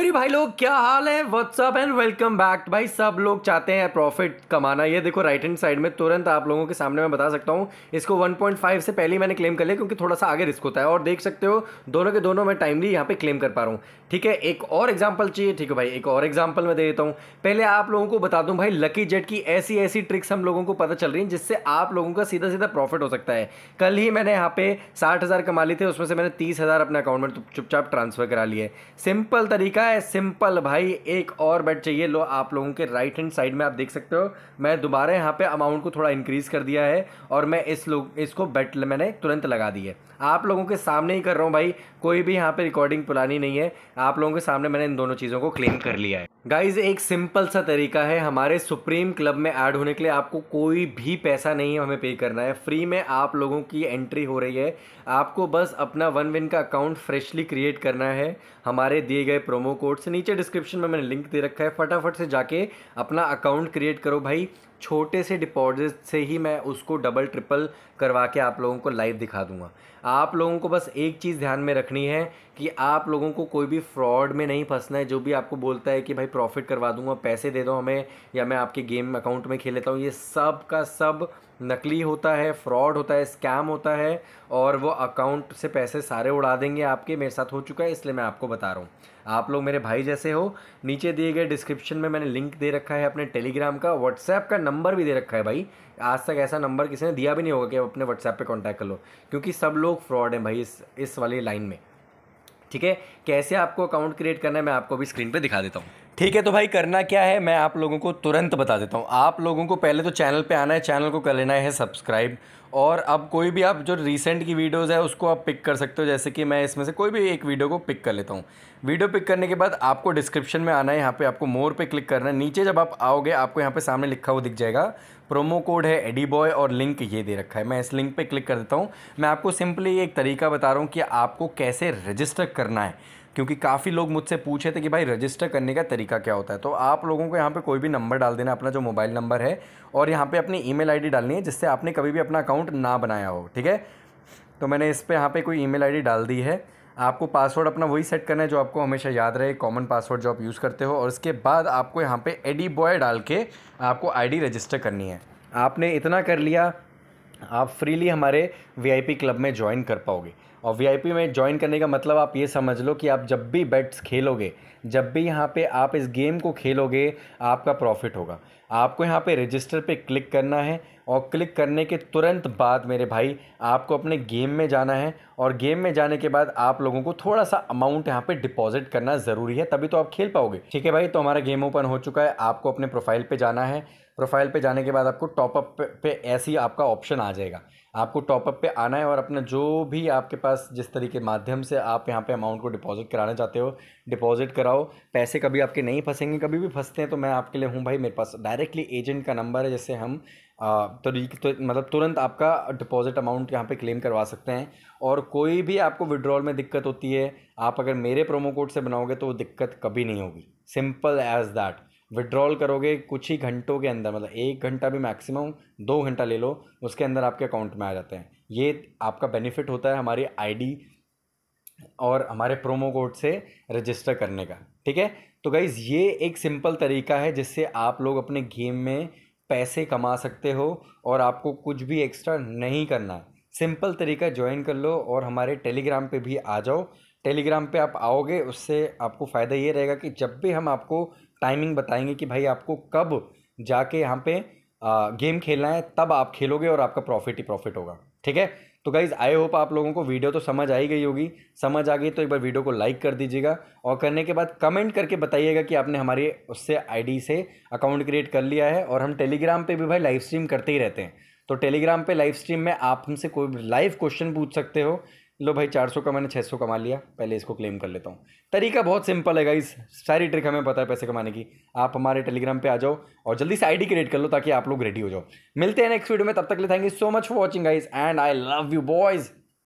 मेरी भाई लोग क्या हाल है व्हाट्सअप एंड वेलकम बैक भाई सब लोग चाहते हैं प्रॉफिट कमाना ये देखो राइट हैंड साइड में तुरंत आप लोगों के सामने मैं बता सकता हूँ इसको 1.5 से पहले मैंने क्लेम कर लिया क्योंकि थोड़ा सा आगे रिस्क होता है और देख सकते हो दोनों के दोनों मैं टाइमली यहाँ पे क्लेम कर पा रहा हूँ ठीक है एक और एग्जाम्पल चाहिए ठीक है भाई एक और एग्जाम्पल मैं दे देता हूँ पहले आप लोगों को बता दूँ भाई लकी जेट की ऐसी ऐसी ट्रिक्स हम लोगों को पता चल रही है जिससे आप लोगों का सीधा सीधा प्रॉफिट हो सकता है कल ही मैंने यहाँ पे साठ कमा ली थे उसमें से मैंने तीस अपने अकाउंट में चुपचाप ट्रांसफर करा लिया सिंपल तरीका है है सिंपल भाई एक और बेड चाहिए लो आप लोगों के राइट हैंड साइड में आप देख सकते हो मैं दोबारा यहाँ पे अमाउंट को थोड़ा इंक्रीज़ कर दिया है और मैं इस लोग इसको बेड मैंने तुरंत लगा दी है आप लोगों के सामने ही कर रहा हूँ भाई कोई भी यहाँ पे रिकॉर्डिंग पुरानी नहीं है आप लोगों के सामने मैंने इन दोनों चीज़ों को क्लेम कर लिया है गाइज एक सिंपल सा तरीका है हमारे सुप्रीम क्लब में ऐड होने के लिए आपको कोई भी पैसा नहीं है हमें पे करना है फ्री में आप लोगों की एंट्री हो रही है आपको बस अपना वन विन का अकाउंट फ्रेशली क्रिएट करना है हमारे दिए गए प्रोमो कोड से नीचे डिस्क्रिप्शन में मैंने लिंक दे रखा है फटाफट से जाके अपना अकाउंट क्रिएट करो भाई छोटे से डिपॉजिट से ही मैं उसको डबल ट्रिपल करवा के आप लोगों को लाइव दिखा दूंगा आप लोगों को बस एक चीज़ ध्यान में रखनी है कि आप लोगों को कोई भी फ्रॉड में नहीं फंसना है जो भी आपको बोलता है कि भाई प्रॉफिट करवा दूंगा पैसे दे दो हमें या मैं आपके गेम अकाउंट में खेल लेता हूँ ये सब का सब नकली होता है फ्रॉड होता है स्कैम होता है और वो अकाउंट से पैसे सारे उड़ा देंगे आपके मेरे साथ हो चुका है इसलिए मैं आपको बता रहा हूँ आप लोग मेरे भाई जैसे हो नीचे दिए गए डिस्क्रिप्शन में मैंने लिंक दे रखा है अपने टेलीग्राम का व्हाट्सएप का नंबर भी दे रखा है भाई आज तक ऐसा नंबर किसी ने दिया भी नहीं होगा कि आप अपने व्हाट्सएप पे कांटेक्ट कर लो क्योंकि सब लोग फ्रॉड हैं भाई इस इस वाली लाइन में ठीक है कैसे आपको अकाउंट क्रिएट करना है मैं आपको अभी स्क्रीन पर दिखा देता हूँ ठीक है तो भाई करना क्या है मैं आप लोगों को तुरंत बता देता हूँ आप लोगों को पहले तो चैनल पे आना है चैनल को कर लेना है सब्सक्राइब और अब कोई भी आप जो रिसेंट की वीडियोस है उसको आप पिक कर सकते हो जैसे कि मैं इसमें से कोई भी एक वीडियो को पिक कर लेता हूँ वीडियो पिक करने के बाद आपको डिस्क्रिप्शन में आना है यहाँ पर आपको मोर पर क्लिक करना है नीचे जब आप आओगे आपको यहाँ पर सामने लिखा हुआ दिख जाएगा प्रोमो कोड है एडी बॉय और लिंक ये दे रखा है मैं इस लिंक पे क्लिक कर देता हूँ मैं आपको सिंपली एक तरीका बता रहा हूँ कि आपको कैसे रजिस्टर करना है क्योंकि काफ़ी लोग मुझसे पूछे थे कि भाई रजिस्टर करने का तरीका क्या होता है तो आप लोगों को यहाँ पे कोई भी नंबर डाल देना अपना जो मोबाइल नंबर है और यहाँ पे अपनी ईमेल आईडी डालनी है जिससे आपने कभी भी अपना अकाउंट ना बनाया हो ठीक है तो मैंने इस पर यहाँ पर कोई ई मेल डाल दी है आपको पासवर्ड अपना वही सेट करना है जो आपको हमेशा याद रहे कॉमन पासवर्ड जो आप यूज़ करते हो और इसके बाद आपको यहाँ पर एडी बॉय डाल के आपको आई रजिस्टर करनी है आपने इतना कर लिया आप फ्रीली हमारे वीआईपी क्लब में ज्वाइन कर पाओगे और वीआईपी में ज्वाइन करने का मतलब आप ये समझ लो कि आप जब भी बेट्स खेलोगे जब भी यहाँ पे आप इस गेम को खेलोगे आपका प्रॉफिट होगा आपको यहाँ पे रजिस्टर पे क्लिक करना है और क्लिक करने के तुरंत बाद मेरे भाई आपको अपने गेम में जाना है और गेम में जाने के बाद आप लोगों को थोड़ा सा अमाउंट यहाँ पे डिपॉजिट करना ज़रूरी है तभी तो आप खेल पाओगे ठीक है भाई तो हमारा गेम ओपन हो चुका है आपको अपने प्रोफाइल पर जाना है प्रोफाइल पर जाने के बाद आपको टॉपअप पे ऐसी आपका ऑप्शन आ जाएगा आपको टॉपअप पे आना है और अपना जो भी आपके पास जिस तरीके माध्यम से आप यहाँ पे अमाउंट को डिपॉजिट कराना चाहते हो डिपॉजिट कराओ पैसे कभी आपके नहीं फंसेंगे कभी भी फंसते हैं तो मैं आपके लिए हूँ भाई मेरे पास डायरेक्टली एजेंट का नंबर है जैसे हम तो, तो मतलब तुरंत आपका डिपॉजिट अमाउंट यहाँ पे क्लेम करवा सकते हैं और कोई भी आपको विड्रॉल में दिक्कत होती है आप अगर मेरे प्रोमो कोड से बनाओगे तो वो दिक्कत कभी नहीं होगी सिंपल एज दैट विड्रॉल करोगे कुछ ही घंटों के अंदर मतलब एक घंटा भी मैक्सिमम दो घंटा ले लो उसके अंदर आपके अकाउंट में आ जाते हैं ये आपका बेनिफिट होता है हमारी आईडी और हमारे प्रोमो कोड से रजिस्टर करने का ठीक है तो गाइज़ ये एक सिंपल तरीका है जिससे आप लोग अपने गेम में पैसे कमा सकते हो और आपको कुछ भी एक्स्ट्रा नहीं करना सिंपल तरीका ज्वाइन कर लो और हमारे टेलीग्राम पे भी आ जाओ टेलीग्राम पे आप आओगे उससे आपको फ़ायदा ये रहेगा कि जब भी हम आपको टाइमिंग बताएंगे कि भाई आपको कब जाके यहाँ पे आ, गेम खेलना है तब आप खेलोगे और आपका प्रॉफिट ही प्रॉफिट होगा ठीक है तो गाइज़ आई होप आप लोगों को वीडियो तो समझ आई गई होगी समझ आ गई तो एक बार वीडियो को लाइक कर दीजिएगा और करने के बाद कमेंट करके बताइएगा कि आपने हमारे उससे आईडी से अकाउंट क्रिएट कर लिया है और हम टेलीग्राम पे भी भाई लाइव स्ट्रीम करते ही रहते हैं तो टेलीग्राम पे लाइव स्ट्रीम में आप हमसे कोई लाइव क्वेश्चन पूछ सकते हो लो भाई चार सौ का मैंने छः सौ कमा लिया पहले इसको क्लेम कर लेता हूँ तरीका बहुत सिंपल है गाइस सारी ट्रिक हमें पता है पैसे कमाने की आप हमारे टेलीग्राम पे आ जाओ और जल्दी से आईडी क्रिएट कर लो ताकि आप लोग रेडी हो जाओ मिलते हैं नेक्स्ट वीडियो में तब तक ले thank you so much for watching guys and I love you boys